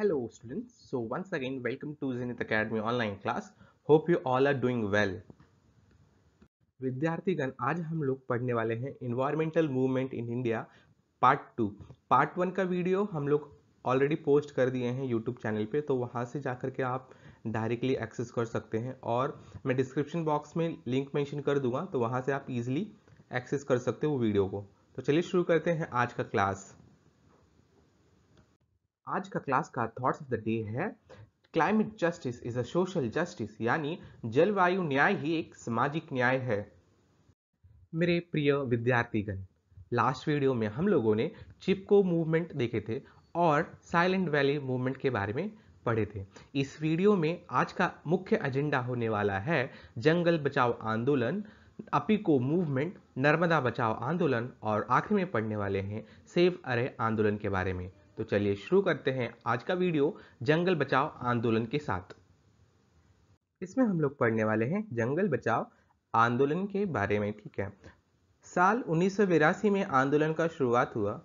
Hello students, so once again welcome to Zenith Academy online class. Hope you all are doing well. विद्यार्थीगण आज हम लोग पढ़ने वाले हैं environmental movement in India part two part one का video हम लोग ऑलरेडी पोस्ट कर दिए हैं यूट्यूब चैनल पे तो वहाँ से जा के आप डायरेक्टली एक्सेस कर सकते हैं और मैं डिस्क्रिप्शन बॉक्स में लिंक मेंशन कर दूंगा तो वहाँ से आप इजीली एक्सेस कर सकते हो वीडियो को तो चलिए शुरू करते हैं आज का क्लास आज का क्लास का थॉट्स ऑफ द डे है climate justice is a social justice यानी जलवायु न्याय ही एक सामाजिक न्याय है मेरे प्रिय विद्यार्थीगण लास्ट वीडियो में हम लोगों ने चिपको मूवमेंट देखे थे और साइलेंट वैली मूवमेंट के बारे में पढ़े थे इस वीडियो में आज का मुख्य एजेंडा होने वाला है जंगल बचाओ आंदोलन अपिको मूवमेंट नर्मदा बचाओ आंदोलन और आखिर में पढ़ने वाले हैं सेव अरे आंदोलन के बारे में तो चलिए शुरू करते हैं आज का वीडियो जंगल बचाओ आंदोलन के साथ इसमें हम लोग पढ़ने वाले हैं जंगल बचाओ आंदोलन के बारे में ठीक है साल उन्नीस में आंदोलन का शुरुआत हुआ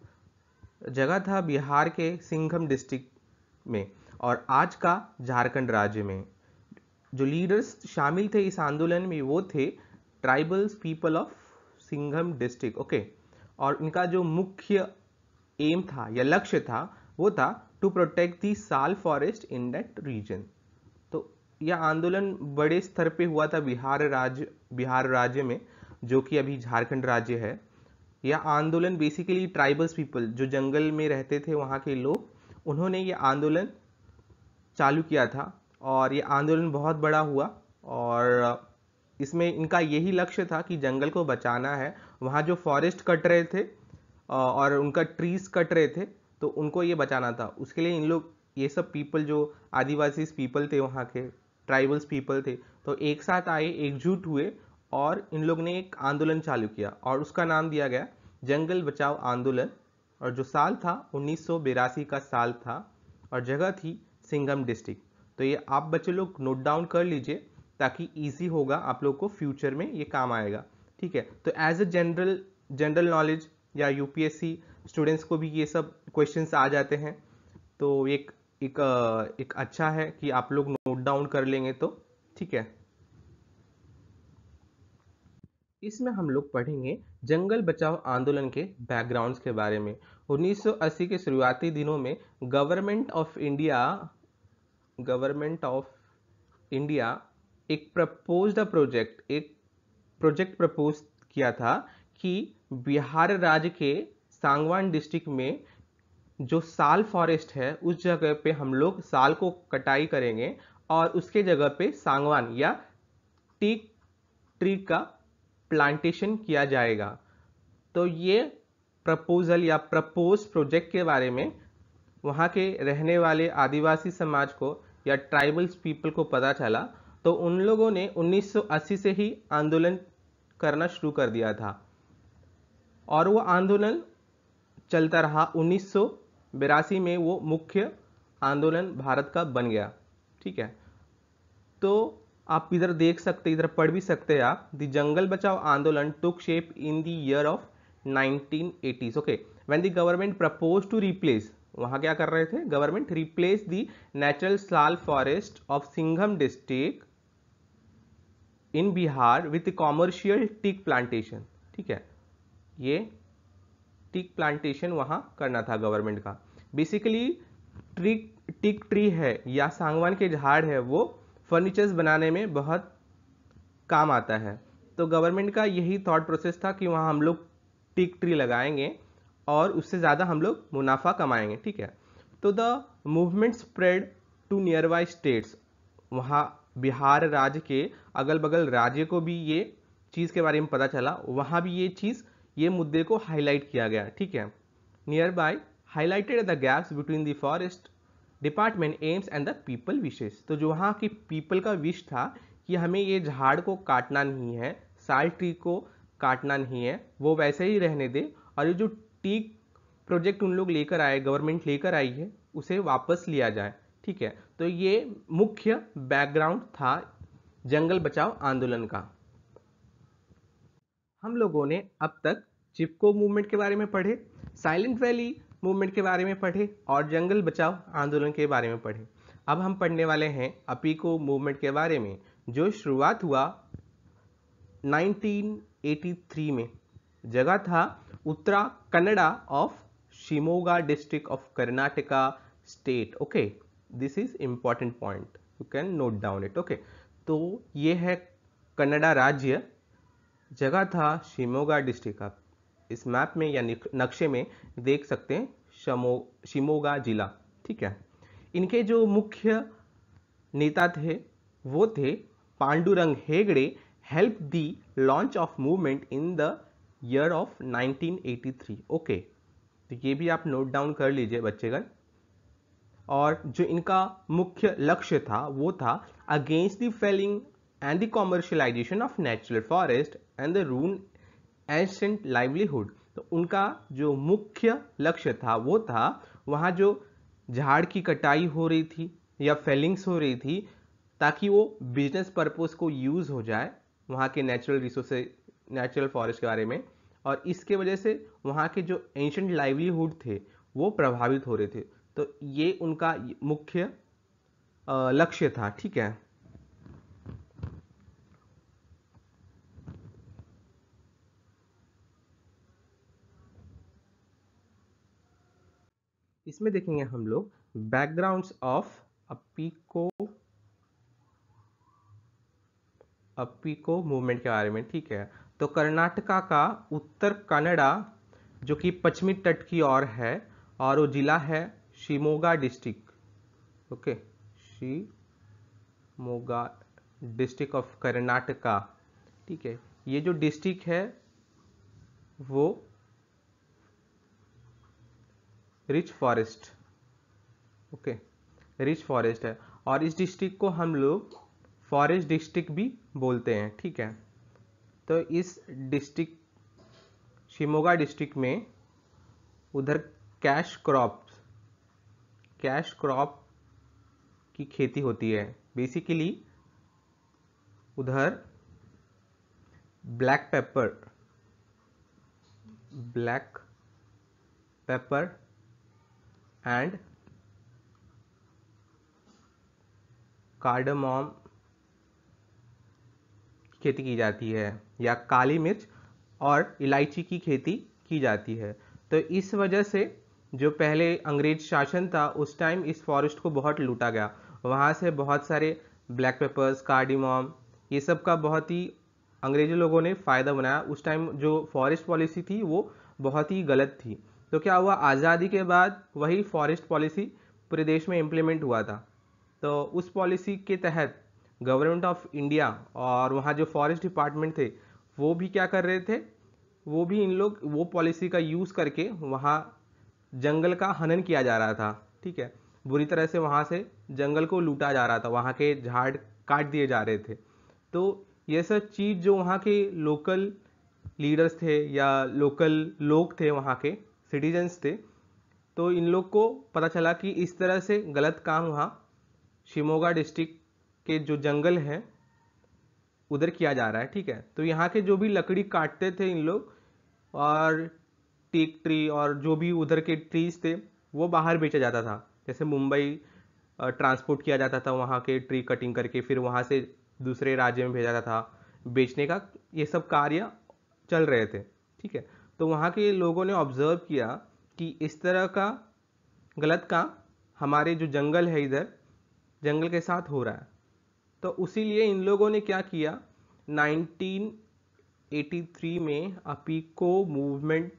जगह था बिहार के सिंघम डिस्ट्रिक्ट में और आज का झारखंड राज्य में जो लीडर्स शामिल थे इस आंदोलन में वो थे tribals people of Singhbhum district okay और इनका जो मुख्य एम था या लक्ष्य था वो था टू प्रोटेक्ट दी साल फॉरेस्ट इन दैट रीजन तो यह आंदोलन बड़े स्तर पे हुआ था बिहार राज्य बिहार राज्य में जो कि अभी झारखंड राज्य है यह आंदोलन बेसिकली ट्राइबल्स पीपल जो जंगल में रहते थे वहाँ के लोग उन्होंने ये आंदोलन चालू किया था और ये आंदोलन बहुत बड़ा हुआ और इसमें इनका यही लक्ष्य था कि जंगल को बचाना है वहाँ जो फॉरेस्ट कट रहे थे और उनका ट्रीज कट रहे थे तो उनको ये बचाना था उसके लिए इन लोग ये सब पीपल जो आदिवासी पीपल थे वहाँ के ट्राइबल्स पीपल थे तो एक साथ आए एकजुट हुए और इन लोग ने एक आंदोलन चालू किया और उसका नाम दिया गया जंगल बचाओ आंदोलन और जो साल था उन्नीस का साल था और जगह थी सिंगम डिस्ट्रिक्ट तो ये आप बच्चे लोग नोट डाउन कर लीजिए ताकि इजी होगा आप लोग को फ्यूचर में ये काम आएगा ठीक है तो as a general general knowledge या यूपीएससी स्टूडेंट्स को भी ये सब क्वेश्चंस आ जाते हैं तो एक एक एक अच्छा है कि आप लोग नोट डाउन कर लेंगे तो ठीक है इसमें हम लोग पढ़ेंगे जंगल बचाओ आंदोलन के बैकग्राउंड्स के बारे में 1980 के शुरुआती दिनों में government of India government of India एक प्रपोज्ड प्रोजेक्ट एक प्रोजेक्ट प्रपोज किया था कि बिहार राज्य के सांगवान डिस्ट्रिक्ट में जो साल फॉरेस्ट है उस जगह पे हम लोग साल को कटाई करेंगे और उसके जगह पे सांगवान या टीक ट्री का प्लांटेशन किया जाएगा तो ये प्रपोजल या प्रपोज प्रोजेक्ट के बारे में वहाँ के रहने वाले आदिवासी समाज को या ट्राइबल्स पीपल को पता चला तो उन लोगों ने 1980 से ही आंदोलन करना शुरू कर दिया था और वो आंदोलन चलता रहा उन्नीस में वो मुख्य आंदोलन भारत का बन गया ठीक है तो आप इधर देख सकते इधर पढ़ भी सकते हैं आप the Jungle Bachao Andolan took shape in the year of 1980s okay when the government propose to replace वहाँ क्या कर रहे थे government replace the natural sal forest of Singhbhum district in Bihar with commercial teak plantation ठीक है ये टिक प्लांटेशन वहाँ करना था गवर्नमेंट का बेसिकली ट्रिक टिक ट्री है या सांगवान के झाड़ है वो फर्नीचर्स बनाने में बहुत काम आता है तो गवर्नमेंट का यही थॉट प्रोसेस था कि वहाँ हम लोग टिक ट्री लगाएंगे और उससे ज़्यादा हम लोग मुनाफा कमाएंगे ठीक है तो the movement spread to nearby states वहाँ बिहार राज्य के अगल बगल राज्य को भी ये चीज़ के बारे में पता चला वहाँ भी ये चीज़ ये मुद्दे को हाईलाइट किया गया ठीक है nearby highlighted the gaps between the forest department aims and the people विशेष तो जो वहाँ की पीपल का विश था कि हमें ये झाड़ को काटना नहीं है साल ट्री को काटना नहीं है वो वैसे ही रहने दे और ये जो टी प्रोजेक्ट उन लोग लेकर आए गवर्नमेंट लेकर आई है उसे वापस लिया जाए ठीक है तो ये मुख्य बैकग्राउंड था जंगल बचाओ आंदोलन का हम लोगों ने अब तक चिपको मूवमेंट के बारे में पढ़े साइलेंट वैली मूवमेंट के बारे में पढ़े और जंगल बचाओ आंदोलन के बारे में पढ़े अब हम पढ़ने वाले हैं अपीको मूवमेंट के बारे में जो शुरुआत हुआ 1983 में जगह था Uttara Kannada of Shimoga district of Karnataka state okay this is important point you can note down it okay तो ये है कन्नडा राज्य जगह था शिमोगा डिस्ट्रिक्ट का इस मैप में या नक्शे में देख सकते हैं शमो शिमोगा जिला ठीक है इनके जो मुख्य नेता थे वो थे Pandurang Hegde help the launch of movement in the year of 1983 okay तो ये भी आप नोट डाउन कर लीजिए बच्चेगण और जो इनका मुख्य लक्ष्य था वो था against the felling and the commercialization of natural forest and the ruin ancient livelihood तो उनका जो मुख्य लक्ष्य था वो था वहाँ जो झाड़ की कटाई हो रही थी या फेलिंग्स हो रही थी ताकि वो बिजनेस पर्पज़ को यूज़ हो जाए वहाँ के नेचुरल रिसोर्स नेचुरल फॉरेस्ट के बारे में और इसके वजह से वहाँ के जो एंशंट लाइवलीहुड थे वो प्रभावित हो रहे थे तो ये उनका मुख्य लक्ष्य था ठीक है इसमें देखेंगे हम लोग backgrounds of Appiko Appiko movement के बारे में ठीक है तो कर्नाटका का उत्तर कन्नड़ा जो कि पश्चिमी तट की ओर है और वो जिला है Shimoga district okay Shimoga district of Karnataka ठीक है ये जो डिस्ट्रिक्ट है वो rich forest okay rich forest है और इस डिस्ट्रिक्ट को हम लोग फॉरेस्ट डिस्ट्रिक्ट भी बोलते हैं ठीक है तो इस डिस्ट्रिक्ट शिमोगा डिस्ट्रिक्ट में उधर कैश क्रॉप कैश क्रॉप की खेती होती है बेसिकली उधर black pepper black pepper and cardamom खेती की जाती है या काली मिर्च और इलायची की खेती की जाती है तो इस वजह से जो पहले अंग्रेज शासन था उस टाइम इस फॉरेस्ट को बहुत लूटा गया वहाँ से बहुत सारे ब्लैक पेपर्स कार्डिमोम ये सब का बहुत ही अंग्रेजी लोगों ने फ़ायदा बनाया उस टाइम जो फॉरेस्ट पॉलिसी थी वो बहुत ही गलत थी तो क्या हुआ आज़ादी के बाद वही फॉरेस्ट पॉलिसी पूरे देश में इम्प्लीमेंट हुआ था तो उस पॉलिसी के तहत गवर्नमेंट ऑफ इंडिया और वहाँ जो फॉरेस्ट डिपार्टमेंट थे वो भी क्या कर रहे थे वो भी इन लोग वो पॉलिसी का यूज़ करके वहाँ जंगल का हनन किया जा रहा था ठीक है बुरी तरह से वहाँ से जंगल को लूटा जा रहा था वहाँ के झाड़ काट दिए जा रहे थे तो ये सब चीज़ जो वहाँ के लोकल लीडर्स थे या लोकल लोग थे वहाँ के सिटीजन्स थे तो इन लोग को पता चला कि इस तरह से गलत काम वहाँ शिमोगा डिस्ट्रिक्ट के जो जंगल हैं उधर किया जा रहा है ठीक है तो यहाँ के जो भी लकड़ी काटते थे इन लोग और टीक ट्री और जो भी उधर के ट्रीज थे वो बाहर बेचा जाता था जैसे मुंबई ट्रांसपोर्ट किया जाता था वहाँ के ट्री कटिंग करके फिर वहाँ से दूसरे राज्य में भेजा जाता था बेचने का ये सब कार्य चल रहे थे ठीक है तो वहाँ के लोगों ने ऑब्ज़र्व किया कि इस तरह का गलत काम हमारे जो जंगल है इधर जंगल के साथ हो रहा है तो उसी लिए इन लोगों ने क्या किया 1983 में अपीको मूवमेंट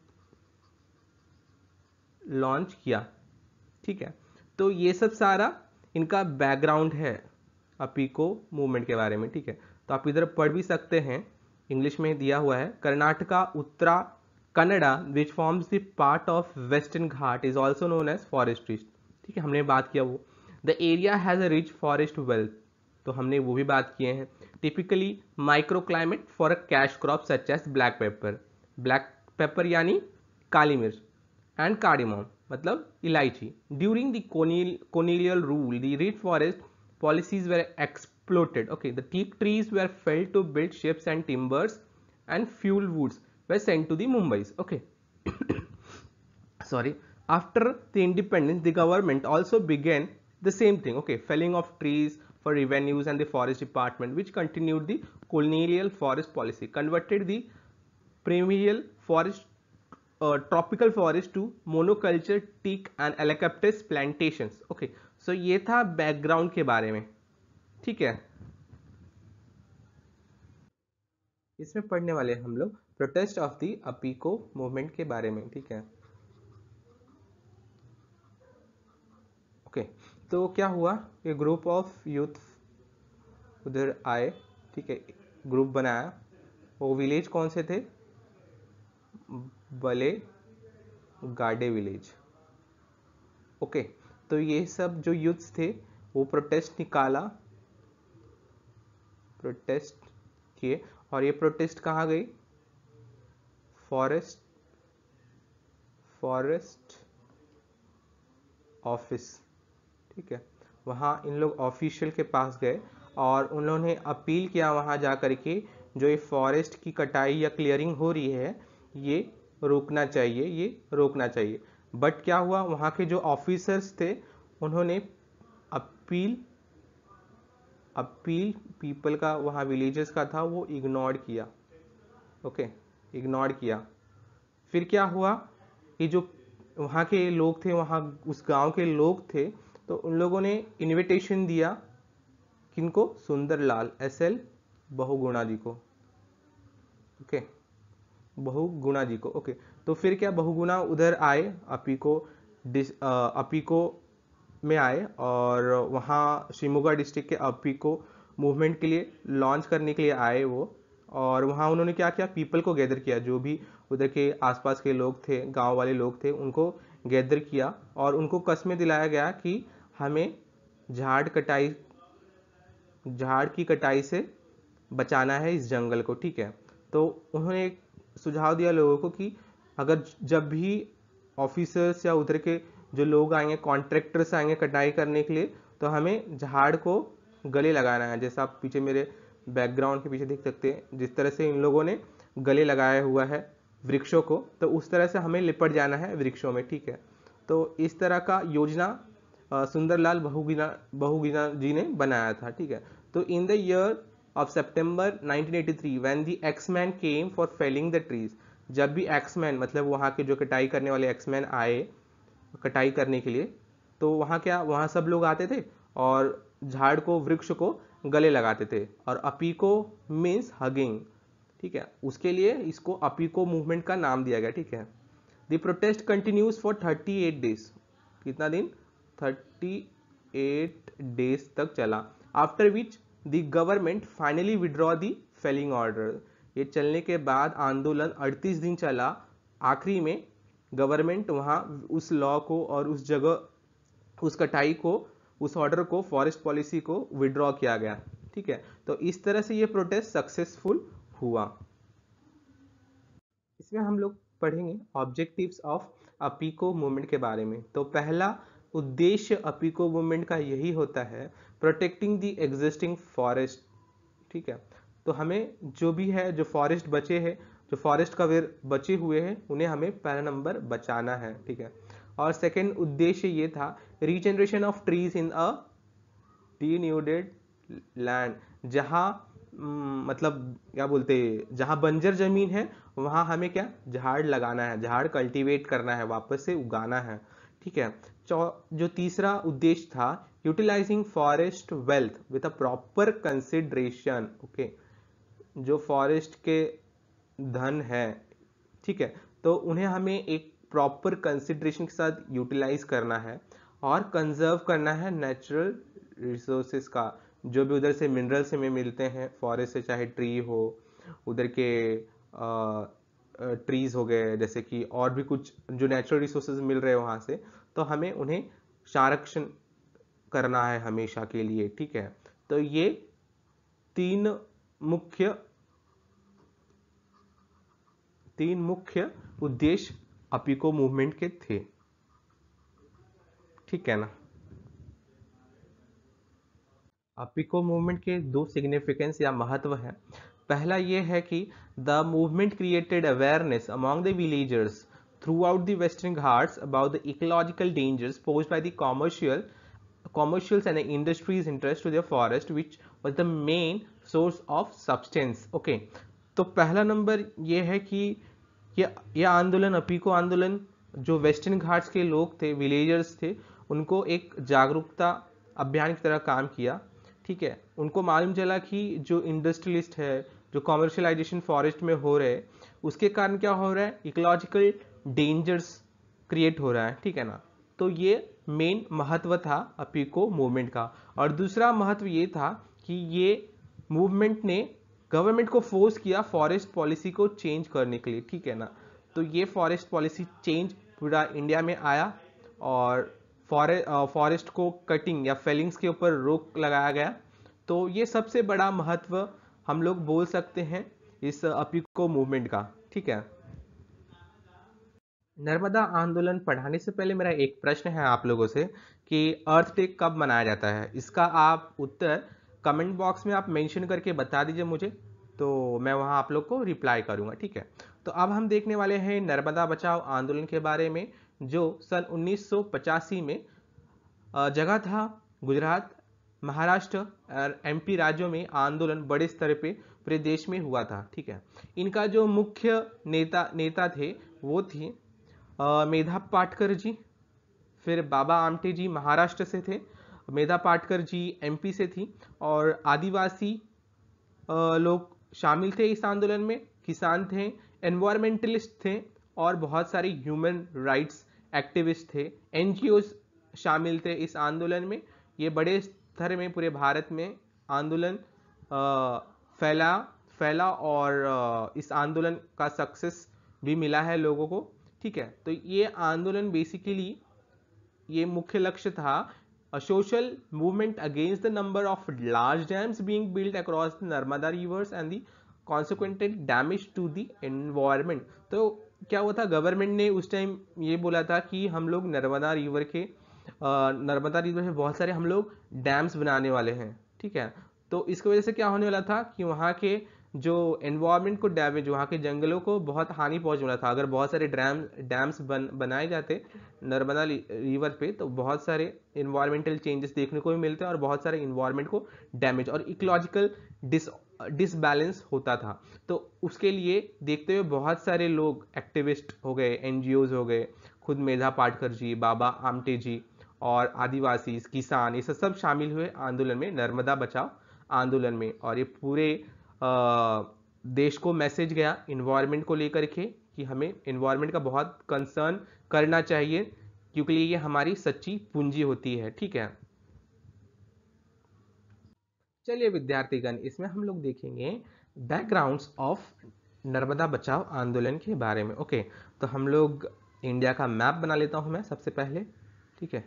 लॉन्च किया ठीक है तो ये सब सारा इनका बैकग्राउंड है अपीको मूवमेंट के बारे में ठीक है तो आप इधर पढ़ भी सकते हैं इंग्लिश में दिया हुआ है Karnataka Uttara Kannada which forms the part of western Ghat is also known as forest rich ठीक है हमने बात किया वो the area has a rich forest wealth तो हमने वो भी बात किए हैं typically micro climate for a cash crop such as black pepper black pepper यानी काली मिर्च एंड कार्डिमोम मतलब इलायची during the colonial rule the rich forest policies were एक्सप्लोटेड okay the teak trees were felled to build ships and timbers and fuel woods were sent to the Mumbais. Okay. Sorry. After the independence, the government also began the same thing. Okay, felling of trees for revenues and the forest department, which continued the colonial forest policy, converted the primeval forest uh, tropical forest to monoculture teak and eucalyptus plantations. Okay, so ये था background के बारे में ठीक है इसमें पढ़ने वाले हम लोग protest of the Appiko movement के बारे में ठीक है ओके तो क्या हुआ ये ग्रुप ऑफ यूथ उधर आए ठीक है ग्रुप बनाया वो विलेज कौन से थे बले गाडे विलेज ओके तो ये सब जो यूथ्स थे वो प्रोटेस्ट निकाला प्रोटेस्ट किए और ये प्रोटेस्ट कहाँ गई फॉरेस्ट फॉरेस्ट ऑफिस ठीक है वहाँ इन लोग ऑफिशियल के पास गए और उन्होंने अपील किया वहाँ जा कर के जो ये फॉरेस्ट की कटाई या क्लियरिंग हो रही है ये रोकना चाहिए ये रोकना चाहिए बट क्या हुआ वहाँ के जो ऑफिसर्स थे उन्होंने अपील अपील पीपल का वहाँ विलेजेस का था वो इग्नोर किया ओके okay. इग्नोर किया फिर क्या हुआ कि जो वहाँ के लोग थे वहाँ उस गांव के लोग थे तो उन लोगों ने इनविटेशन दिया किनको सुंदरलाल एस एल बहुगुणा जी को ओके बहुगुणा जी को ओके तो फिर क्या बहुगुणा उधर आए अपी को डिस अपी को में आए और वहाँ शिमोगा डिस्ट्रिक्ट के अपी को मूवमेंट के लिए लॉन्च करने के लिए आए वो और वहाँ उन्होंने क्या किया पीपल को गैदर किया जो भी उधर के आसपास के लोग थे गांव वाले लोग थे उनको गैदर किया और उनको कसमें दिलाया गया कि हमें झाड़ कटाई झाड़ की कटाई से बचाना है इस जंगल को ठीक है तो उन्होंने एक सुझाव दिया लोगों को कि अगर जब भी ऑफिसर्स या उधर के जो लोग आएंगे कॉन्ट्रैक्टर्स आएंगे कटाई करने के लिए तो हमें झाड़ को गले लगाना है जैसा आप पीछे मेरे बैकग्राउंड के पीछे देख सकते हैं जिस तरह से इन लोगों ने गले लगाया हुआ है वृक्षों को तो उस तरह से हमें लिपट जाना है वृक्षों में ठीक है तो इस तरह का योजना सुंदरलाल बहुगिना बहुगिना जी ने बनाया था ठीक है तो in the year of September 1983 when the axeman came for felling the trees जब भी एक्समैन मतलब वहाँ के जो कटाई करने वाले एक्समैन आए कटाई करने के लिए तो वहाँ क्या वहाँ सब लोग आते थे और झाड़ को वृक्ष को गले लगाते थे और अपीको मीन्स हगिंग ठीक है उसके लिए इसको अपीको मूवमेंट का नाम दिया गया ठीक है the protest continues for thirty eight days कितना दिन थर्टी एट डेज तक चला after which the government finally withdraw the felling order ये चलने के बाद आंदोलन 38 दिन चला आखिरी में गवर्नमेंट वहाँ उस लॉ को और उस जगह उस कटाई को उस ऑर्डर को फॉरेस्ट पॉलिसी को विड्रॉ किया गया ठीक है तो इस तरह से ये प्रोटेस्ट सक्सेसफुल हुआ इसमें हम लोग पढ़ेंगे ऑब्जेक्टिव्स ऑफ अपीको मूवमेंट के बारे में तो पहला उद्देश्य अपीको मूवमेंट का यही होता है प्रोटेक्टिंग दी एग्जिस्टिंग फॉरेस्ट ठीक है तो हमें जो भी है जो फॉरेस्ट बचे हैं जो फॉरेस्ट कवर बचे हुए हैं उन्हें हमें पहला नंबर बचाना है ठीक है और सेकेंड उद्देश्य ये था regeneration of trees in a denuded land जहाँ हम्म, मतलब क्या बोलते जहाँ बंजर जमीन है वहाँ हमें क्या झाड़ लगाना है झाड़ कल्टीवेट करना है वापस से उगाना है ठीक है जो तीसरा उद्देश्य था utilizing forest wealth with a proper consideration okay जो फॉरेस्ट के धन है ठीक है तो उन्हें हमें एक प्रॉपर कंसिड्रेशन के साथ यूटिलाइज करना है और कंजर्व करना है नेचुरल रिसोर्सेज का जो भी उधर से मिनरल्स हमें मिलते हैं फॉरेस्ट से चाहे ट्री हो उधर के ट्रीज हो गए जैसे कि और भी कुछ जो नेचुरल रिसोर्सेज मिल रहे हैं वहाँ से तो हमें उन्हें संरक्षण करना है हमेशा के लिए ठीक है तो ये तीन मुख्य तीन मुख्य उद्देश्य अपिको मूवमेंट के थे ठीक है ना अपिको मूवमेंट के दो सिग्निफिकेंस या महत्व है पहला ये है कि the movement created awareness among the villagers throughout the western Ghats about the ecological dangers pose by the commercial commercials and industries interest to the forest which was the main source of substance okay तो पहला number यह है कि यह यह आंदोलन अपीको आंदोलन जो वेस्टर्न घाट्स के लोग थे विलेजर्स थे उनको एक जागरूकता अभियान की तरह काम किया ठीक है उनको मालूम चला कि जो इंडस्ट्रियलिस्ट है जो कॉमर्शलाइजेशन फॉरेस्ट में हो रहे उसके कारण क्या हो रहा है इकोलॉजिकल डेंजर्स क्रिएट हो रहा है ठीक है ना तो ये मेन महत्व था अपीको मूवमेंट का और दूसरा महत्व ये था कि ये मूवमेंट ने गवर्नमेंट को फोर्स किया फॉरेस्ट पॉलिसी को चेंज करने के लिए ठीक है ना तो ये फॉरेस्ट पॉलिसी चेंज पूरा इंडिया में आया और फॉरेस्ट को कटिंग या फेलिंग्स के ऊपर रोक लगाया गया तो ये सबसे बड़ा महत्व हम लोग बोल सकते हैं इस अपिको मूवमेंट का ठीक है नर्मदा आंदोलन पढ़ाने से पहले मेरा एक प्रश्न है आप लोगों से कि अर्थ डे कब मनाया जाता है इसका आप उत्तर कमेंट बॉक्स में आप मेंशन करके बता दीजिए मुझे तो मैं वहाँ आप लोग को रिप्लाई करूँगा ठीक है तो अब हम देखने वाले हैं नर्मदा बचाओ आंदोलन के बारे में जो सन उन्नीस में जगह था गुजरात महाराष्ट्र और एम राज्यों में आंदोलन बड़े स्तर पर पूरे देश में हुआ था ठीक है इनका जो मुख्य नेता नेता थे वो थे मेधा पाटकर जी फिर बाबा आमटे जी महाराष्ट्र से थे मेधा पाटकर जी एमपी से थी और आदिवासी लोग शामिल थे इस आंदोलन में किसान थे एनवायरमेंटलिस्ट थे और बहुत सारे ह्यूमन राइट्स एक्टिविस्ट थे एन शामिल थे इस आंदोलन में ये बड़े स्तर में पूरे भारत में आंदोलन फैला फैला और इस आंदोलन का सक्सेस भी मिला है लोगों को ठीक है तो ये आंदोलन बेसिकली ये मुख्य लक्ष्य था a social movement against the number of large dams being built across the Narmada rivers and the consequent damage to the environment. so क्या हुआ था गवर्नमेंट ने उस टाइम ये बोला था कि हम लोग नर्मदा रिवर के नर्मदा रिवर में बहुत सारे हम लोग डैम्स बनाने वाले हैं ठीक है तो इसकी वजह से क्या होने वाला था कि वहाँ के जो इन्वायरमेंट को डैमेज वहाँ के जंगलों को बहुत हानि पहुँच रहा था अगर बहुत सारे डैम डैम्स बन बनाए जाते नर्मदा रिवर पे तो बहुत सारे इन्वायरमेंटल चेंजेस देखने को भी मिलते और बहुत सारे इन्वायरमेंट को डैमेज और इकोलॉजिकल डिस डिसबैलेंस होता था तो उसके लिए देखते हुए बहुत सारे लोग एक्टिविस्ट हो गए एन हो गए खुद मेधा पाटकर जी बाबा आमटे जी और आदिवासी किसान ये सब सब शामिल हुए आंदोलन में नर्मदा बचाओ आंदोलन में और ये पूरे देश को मैसेज गया इन्वायरमेंट को लेकर के कि हमें इन्वायरमेंट का बहुत कंसर्न करना चाहिए क्योंकि ये हमारी सच्ची पूंजी होती है ठीक है चलिए विद्यार्थीगण इसमें हम लोग देखेंगे बैकग्राउंड्स ऑफ नर्मदा बचाओ आंदोलन के बारे में ओके तो हम लोग इंडिया का मैप बना लेता हूँ मैं सबसे पहले ठीक है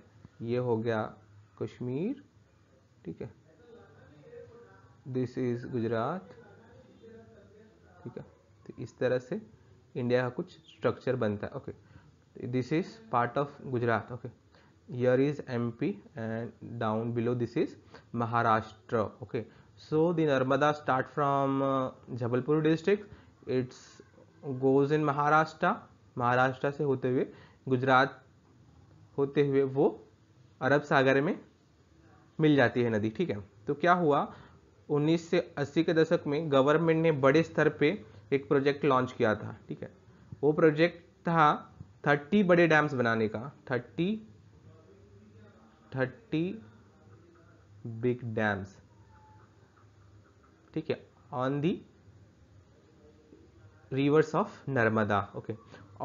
ये हो गया कश्मीर ठीक है दिस इज गुजरात अफ्रीका तो इस तरह से इंडिया का कुछ स्ट्रक्चर बनता है okay this is part of Gujarat okay here is M P and down below this is Maharashtra okay so the Narmada start from Jabalpur district it's goes in Maharashtra Maharashtra से होते हुए गुजरात होते हुए वो अरब सागर में मिल जाती है नदी ठीक है तो क्या हुआ 1980 से के दशक में गवर्नमेंट ने बड़े स्तर पे एक प्रोजेक्ट लॉन्च किया था ठीक है वो प्रोजेक्ट था 30 बड़े डैम्स बनाने का 30 30 बिग डैम्स ठीक है on the rivers of Narmada okay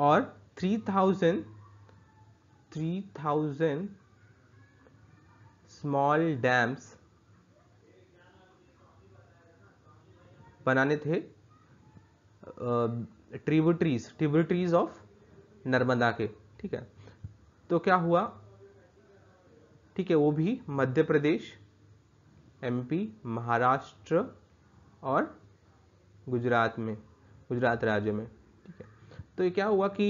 और 3000 3000 स्मॉल डैम्स बनाने थे ट्रिब्यूटरीज ट्रिब्यूटरीज ऑफ नर्मदा के ठीक है तो क्या हुआ ठीक है वो भी मध्य प्रदेश एमपी महाराष्ट्र और गुजरात में गुजरात राज्य में ठीक है तो ये क्या हुआ कि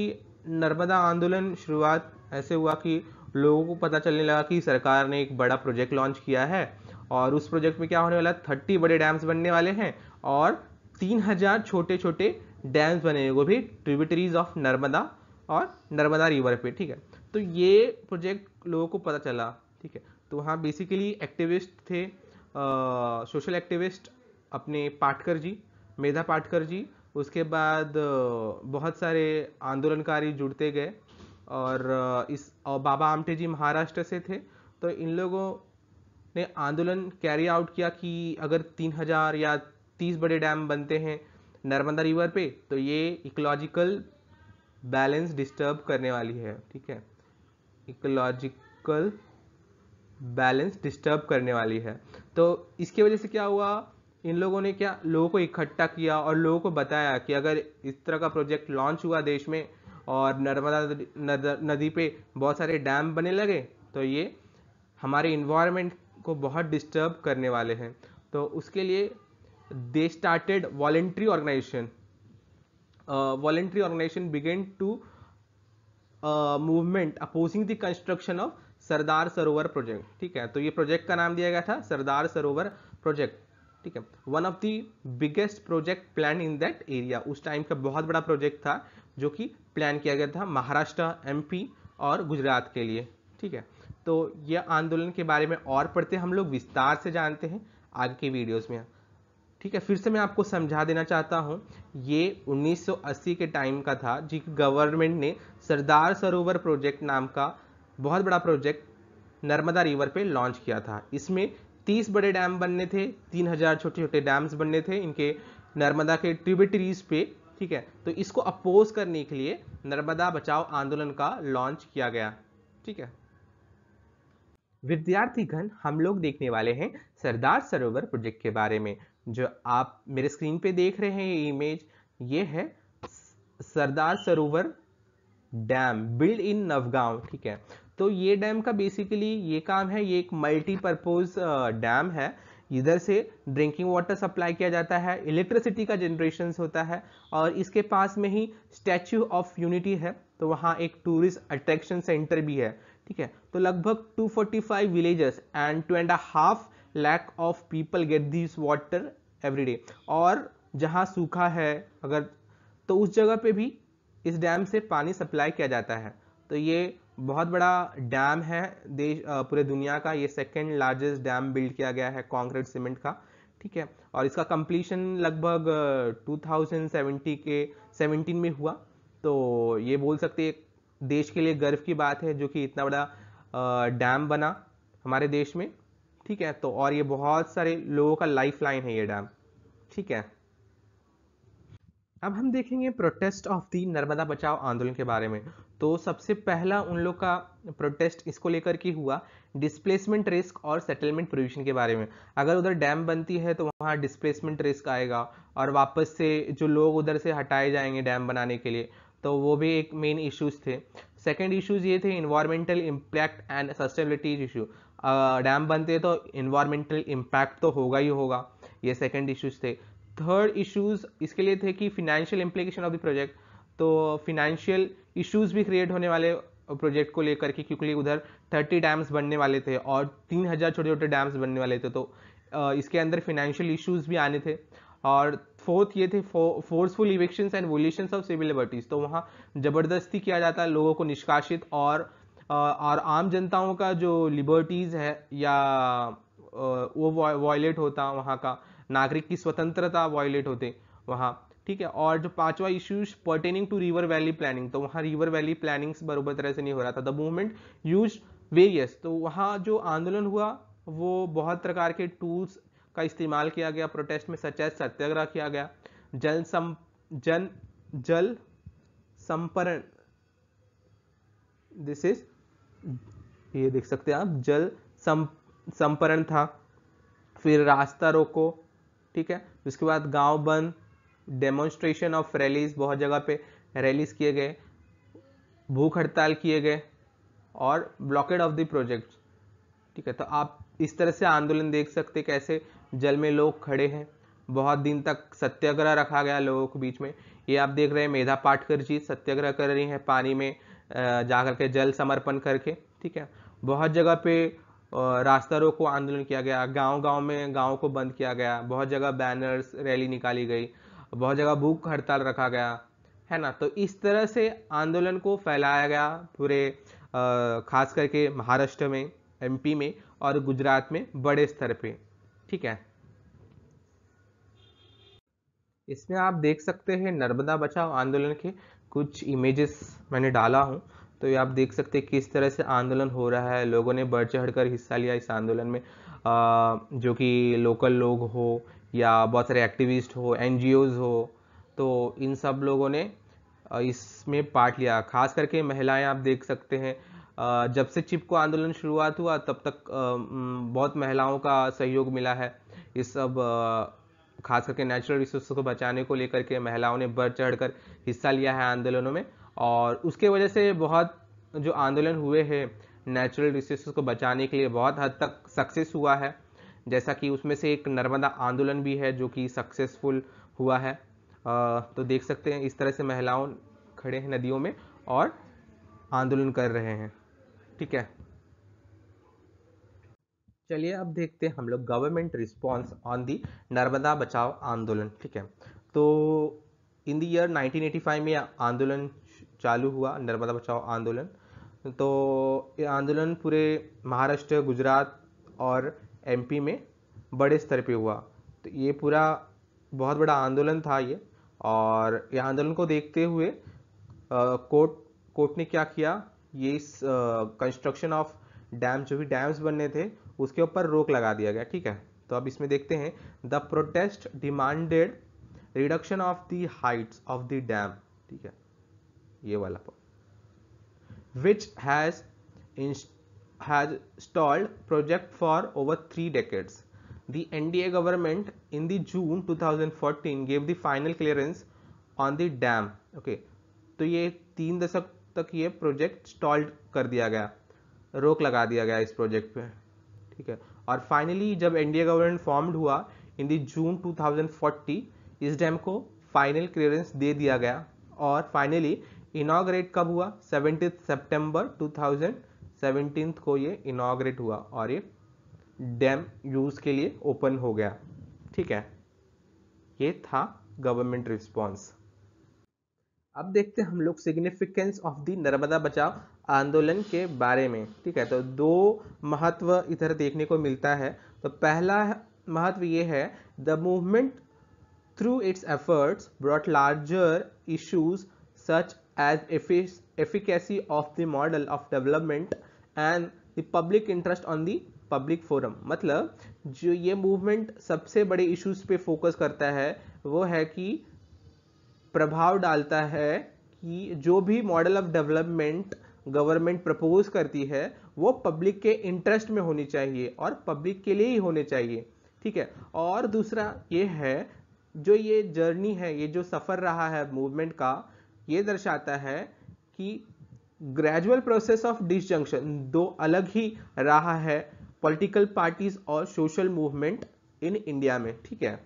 नर्मदा आंदोलन शुरुआत ऐसे हुआ कि लोगों को पता चलने लगा कि सरकार ने एक बड़ा प्रोजेक्ट लॉन्च किया है और उस प्रोजेक्ट में क्या होने वाला है थर्टी बड़े डैम्स बनने वाले हैं और तीन हजार छोटे छोटे डैम्स बने वो भी ट्रिब्यूटरीज ऑफ नर्मदा और नर्मदा रिवर पे ठीक है तो ये प्रोजेक्ट लोगों को पता चला ठीक है तो वहाँ बेसिकली एक्टिविस्ट थे सोशल एक्टिविस्ट अपने पाटकर जी मेधा पाटकर जी उसके बाद बहुत सारे आंदोलनकारी जुड़ते गए और इस और बाबा आमटे जी महाराष्ट्र से थे तो इन लोगों ने आंदोलन कैरी आउट किया कि अगर तीन हजार या तीस बड़े डैम बनते हैं नर्मदा रिवर पे तो ये इकोलॉजिकल बैलेंस डिस्टर्ब करने वाली है ठीक है इकोलॉजिकल बैलेंस डिस्टर्ब करने वाली है तो इसके वजह से क्या हुआ इन लोगों ने क्या लोगों को इकट्ठा किया और लोगों को बताया कि अगर इस तरह का प्रोजेक्ट लॉन्च हुआ देश में और नर्मदा नदी पे बहुत सारे डैम बने लगे तो ये हमारे इन्वायरमेंट को बहुत डिस्टर्ब करने वाले हैं तो उसके लिए they started voluntary organization voluntary organization began to movement opposing the construction of Sardar Sarovar project ठीक है तो ये प्रोजेक्ट का नाम दिया गया था सरदार सरोवर प्रोजेक्ट ठीक है one of the biggest project plan in that area उस टाइम का बहुत बड़ा प्रोजेक्ट था जो कि प्लान किया गया था महाराष्ट्र एमपी और गुजरात के लिए ठीक है तो यह आंदोलन के बारे में और पढ़ते हम लोग विस्तार से जानते हैं आगे के वीडियोस में ठीक है फिर से मैं आपको समझा देना चाहता हूँ ये 1980 के टाइम का था जी गवर्नमेंट ने सरदार सरोवर प्रोजेक्ट नाम का बहुत बड़ा प्रोजेक्ट नर्मदा रिवर पे लॉन्च किया था इसमें 30 बड़े डैम बनने थे 3000 छोटे छोटे डैम्स बनने थे इनके नर्मदा के ट्रिब्यूटरीज पे ठीक है तो इसको अपोज करने के लिए नर्मदा बचाओ आंदोलन का लॉन्च किया गया ठीक है विद्यार्थीगण हम लोग देखने वाले हैं सरदार सरोवर प्रोजेक्ट के बारे में जो आप मेरे स्क्रीन पे देख रहे हैं ये इमेज ये है सरदार सरोवर डैम बिल्ड इन नवगांव ठीक है तो ये डैम का बेसिकली ये काम है ये एक मल्टीपर्पोज डैम है इधर से ड्रिंकिंग वाटर सप्लाई किया जाता है इलेक्ट्रिसिटी का जनरेशन होता है और इसके पास में ही स्टैचू ऑफ यूनिटी है तो वहाँ एक टूरिस्ट अट्रैक्शन सेंटर भी है ठीक है तो लगभग 245 villages and two and half lakh of people get this water every day और जहाँ सूखा है अगर तो उस जगह पे भी इस डैम से पानी सप्लाई किया जाता है तो ये बहुत बड़ा डैम है देश पूरे दुनिया का ये सेकेंड लार्जेस्ट डैम बिल्ड किया गया है कॉन्क्रीट सीमेंट का ठीक है और इसका कंप्लीशन लगभग 2070 के 17 में हुआ तो ये बोल सकते हैं देश के लिए गर्व की बात है जो कि इतना बड़ा डैम बना हमारे देश में ठीक है तो और ये बहुत सारे लोगों का लाइफ लाइन है ये डैम ठीक है अब हम देखेंगे protest of the Narmada Bachao आंदोलन के बारे में तो सबसे पहला उन लोग का प्रोटेस्ट इसको लेकर के हुआ डिस्प्लेसमेंट रिस्क और सेटलमेंट प्रोविजन के बारे में अगर उधर डैम बनती है तो वहाँ डिस्प्लेसमेंट रिस्क आएगा और वापस से जो लोग उधर से हटाए जाएंगे डैम बनाने के लिए तो वो भी एक मेन इश्यूज थे सेकेंड इश्यूज ये थे environmental impact and sustainability issue dam बनते तो इन्वायरमेंटल इम्पैक्ट तो होगा ही होगा ये सेकेंड इशूज़ थे थर्ड इशूज़ इसके लिए थे कि financial implication of the project तो फिनेंशियल इशूज़ भी क्रिएट होने वाले प्रोजेक्ट को लेकर के क्योंकि उधर 30 डैम्स बनने वाले थे और 3000 छोटे छोटे डैम्स बनने वाले थे तो इसके अंदर फिनेंशियल इशूज़ भी आने थे और फोर्थ ये थे forceful eviction and violation of civil liberties तो वहाँ जबरदस्ती किया जाता है लोगों को निष्कासित और और आम जनताओं का जो लिबर्टीज़ है या वो वॉयलेट होता वहाँ का नागरिक की स्वतंत्रता वॉयलेट होते वहाँ ठीक है और जो पांचवा issues pertaining to river valley planning तो वहाँ रिवर वैली प्लानिंग्स बरोबर तरह से नहीं हो रहा था द मूवमेंट यूज वेरियस तो वहाँ जो आंदोलन हुआ वो बहुत प्रकार के टूल्स का इस्तेमाल किया गया प्रोटेस्ट में सचैत सत्याग्रह किया गया जल सम जन जल संपरण दिस इज ये देख सकते हैं आप जल संपरण था फिर रास्ता रोको ठीक है उसके बाद गांव बंद डेमोन्स्ट्रेशन ऑफ रैलीज बहुत जगह पे रैलीज किए गए भूख हड़ताल किए गए और ब्लॉकेड ऑफ द प्रोजेक्ट ठीक है तो आप इस तरह से आंदोलन देख सकते कैसे जल में लोग खड़े हैं बहुत दिन तक सत्याग्रह रखा गया लोगों के बीच में ये आप देख रहे हैं मेधा पाटकर जी सत्याग्रह कर रही हैं पानी में जा के जल समर्पण करके ठीक है बहुत जगह पे रास्ता रोको आंदोलन किया गया गांव गांव में गांव को बंद किया गया बहुत जगह बैनर्स रैली निकाली गई बहुत जगह भूख हड़ताल रखा गया है ना तो इस तरह से आंदोलन को फैलाया गया पूरे खास करके महाराष्ट्र में एमपी में और गुजरात में बड़े स्तर पे ठीक है इसमें आप देख सकते हैं नर्मदा बचाओ आंदोलन के कुछ इमेजेस मैंने डाला हूँ तो ये आप देख सकते हैं किस तरह से आंदोलन हो रहा है लोगों ने बढ़ चढ़ कर हिस्सा लिया इस आंदोलन में आ, जो कि लोकल लोग हो या बहुत सारे एक्टिविस्ट हो एन हो तो इन सब लोगों ने इसमें पार्ट लिया खास करके महिलाएं आप देख सकते हैं जब से चिपको आंदोलन शुरुआत हुआ तब तक बहुत महिलाओं का सहयोग मिला है इस सब खास करके नेचुरल रिसोर्स को बचाने को लेकर के महिलाओं ने बढ़ चढ़ कर हिस्सा लिया है आंदोलनों में और उसके वजह से बहुत जो आंदोलन हुए हैं नेचुरल रिसोर्स को बचाने के लिए बहुत हद तक सक्सेस हुआ है जैसा कि उसमें से एक नर्मदा आंदोलन भी है जो कि सक्सेसफुल हुआ है तो देख सकते हैं इस तरह से महिलाओं खड़े हैं नदियों में और आंदोलन कर रहे हैं ठीक है चलिए अब देखते हैं हम लोग government response on the Narmada Bachao Andolan ठीक है तो इन द ईयर 1985 में आंदोलन चालू हुआ नर्मदा बचाओ आंदोलन तो ये आंदोलन पूरे महाराष्ट्र गुजरात और एमपी में बड़े स्तर पे हुआ तो ये पूरा बहुत बड़ा आंदोलन था ये और ये आंदोलन को देखते हुए आ, कोर्ट कोर्ट ने क्या किया ये इस कंस्ट्रक्शन ऑफ डैम जो भी डैम्स बनने थे उसके ऊपर रोक लगा दिया गया ठीक है तो अब इसमें देखते हैं the protest demanded reduction of the heights of the dam ठीक है ये वाला which has has stalled project for over three decades the NDA government in the June 2014 gave the final clearance on the dam okay तो ये तीन दशक तक ये प्रोजेक्ट स्टॉल्ड कर दिया गया रोक लगा दिया गया इस प्रोजेक्ट पे ठीक है और फाइनली जब एनडीए गवर्नमेंट फॉर्म्ड हुआ इन दी जून 2040 इस डैम को फाइनल क्लियरेंस दे दिया गया और फाइनली इनाग्रेट कब हुआ सेवेंटी सेप्टेम्बर टू को ये इनाग्रेट हुआ और ये डैम यूज़ के लिए ओपन हो गया ठीक है ये था गवर्नमेंट रिस्पॉन्स अब देखते हैं हम लोग significance of the Narmada Bachao आंदोलन के बारे में ठीक है तो दो महत्व इधर देखने को मिलता है तो पहला महत्व ये है the movement through its efforts brought larger issues such as efficacy of the model of development and the public interest on the public forum मतलब जो ये मूवमेंट सबसे बड़े इश्यूज पे फोकस करता है वो है कि प्रभाव डालता है कि जो भी model of development government propose करती है वो पब्लिक के इंटरेस्ट में होनी चाहिए और पब्लिक के लिए ही होने चाहिए ठीक है और दूसरा ये है जो ये जर्नी है ये जो सफ़र रहा है मूवमेंट का ये दर्शाता है कि ग्रेजुअल प्रोसेस ऑफ डिसजंक्शन दो अलग ही रहा है पॉलिटिकल पार्टीज और सोशल मूवमेंट इन इंडिया में ठीक है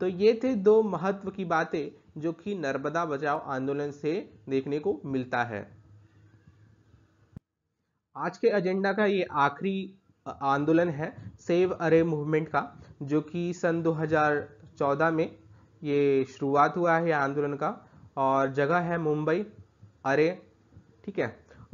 तो ये थे दो महत्व की बातें जो कि नर्मदा बचाओ आंदोलन से देखने को मिलता है आज के एजेंडा का ये आखिरी आंदोलन है सेव अरे मूवमेंट का जो कि सन 2014 में ये शुरुआत हुआ है आंदोलन का और जगह है मुंबई अरे ठीक है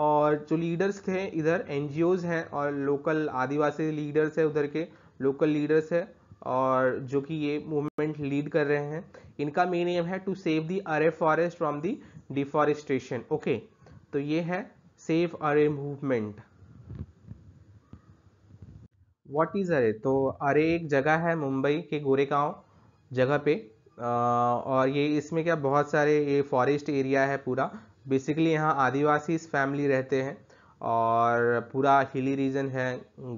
और जो लीडर्स थे इधर एन हैं और लोकल आदिवासी लीडर्स है उधर के लोकल लीडर्स है और जो कि ये मूवमेंट लीड कर रहे हैं इनका मेन एम है टू सेव दी अरे forest from the deforestation okay तो ये है सेव अरे मूवमेंट व्हाट इज़ अरे तो अरे एक जगह है मुंबई के गोरेगांव जगह पे और ये इसमें क्या बहुत सारे ये फॉरेस्ट एरिया है पूरा बेसिकली यहाँ आदिवासी फैमिली रहते हैं और पूरा हिली रीजन है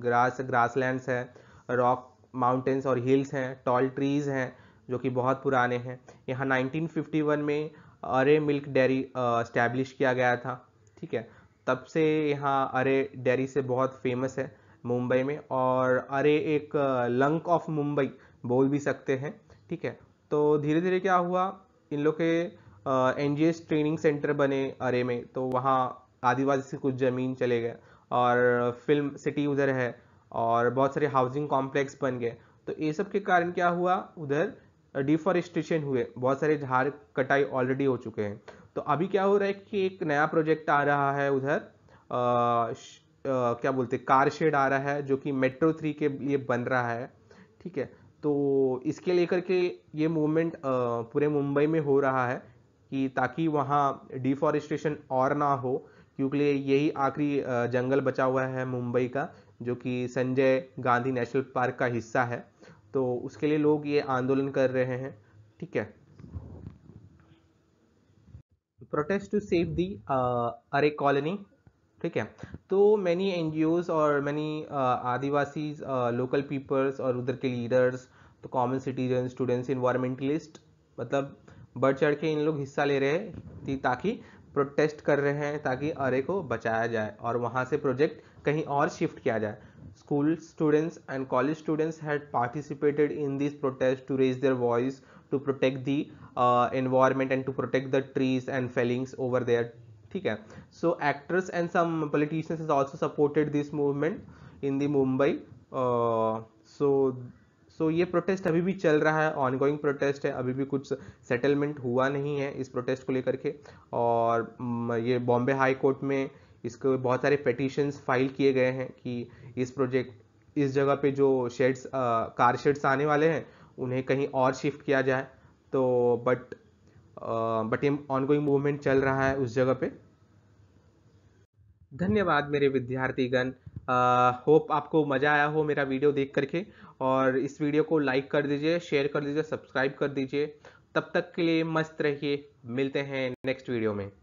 ग्रास ग्रासलैंड्स है रॉक माउंटेंस और हिल्स हैं टॉल ट्रीज़ हैं जो कि बहुत पुराने हैं यहाँ 1951 में अरे मिल्क डेयरी इस्टेब्लिश किया गया था ठीक है तब से यहाँ अरे डेयरी से बहुत फेमस है मुंबई में और अरे एक लंक ऑफ मुंबई बोल भी सकते हैं ठीक है तो धीरे धीरे क्या हुआ इन लोग के एन ट्रेनिंग सेंटर बने अरे में तो वहाँ आदिवासी से कुछ ज़मीन चले गए और फिल्म सिटी उधर है और बहुत सारे हाउसिंग कॉम्प्लेक्स बन गए तो ये सब के कारण क्या हुआ उधर डिफॉरेस्टेशन हुए बहुत सारे झाड़ कटाई ऑलरेडी हो चुके हैं तो अभी क्या हो रहा है कि एक नया प्रोजेक्ट आ रहा है उधर आ, श, आ, क्या बोलते हैं कार शेड आ रहा है जो कि मेट्रो थ्री के लिए बन रहा है ठीक है तो इसके लेकर के ये मूवमेंट पूरे मुंबई में हो रहा है कि ताकि वहाँ डिफॉरेस्टेशन और ना हो क्योंकि यही आखिरी जंगल बचा हुआ है मुंबई का जो कि संजय गांधी नेशनल पार्क का हिस्सा है तो उसके लिए लोग ये आंदोलन कर रहे हैं ठीक है प्रोटेस्ट टू सेव दी अरे कॉलोनी ठीक है तो मैनी एन और मैनी आदिवासी लोकल पीपल्स और उधर के लीडर्स तो कॉमन सिटीजन स्टूडेंट्स इन्वायरमेंटलिस्ट मतलब बढ़ चढ़ के इन लोग हिस्सा ले रहे हैं ताकि प्रोटेस्ट कर रहे हैं ताकि अरे को बचाया जाए और वहाँ से प्रोजेक्ट कहीं और शिफ्ट किया जाए school students and college students had participated in this protest to raise their voice to protect the environment and to protect the trees and fellings over there ठीक है so actress and some politicians also supported this movement in the Mumbai so so so, ये protest अभी भी चल रहा है ongoing protest है अभी भी कुछ सेटलमेंट हुआ नहीं है इस प्रोटेस्ट को लेकर के और ये बॉम्बे हाई कोर्ट में इसको बहुत सारे पटिशन्स फाइल किए गए हैं कि इस प्रोजेक्ट इस जगह पे जो शेड्स कार शेड्स आने वाले हैं उन्हें कहीं और शिफ्ट किया जाए तो बट बट ये ऑनगोइंग मूवमेंट चल रहा है उस जगह पे धन्यवाद मेरे विद्यार्थीगण होप आपको मज़ा आया हो मेरा वीडियो देख करके और इस वीडियो को लाइक कर दीजिए शेयर कर दीजिए सब्सक्राइब कर दीजिए तब तक के लिए मस्त रहिए मिलते हैं नेक्स्ट वीडियो में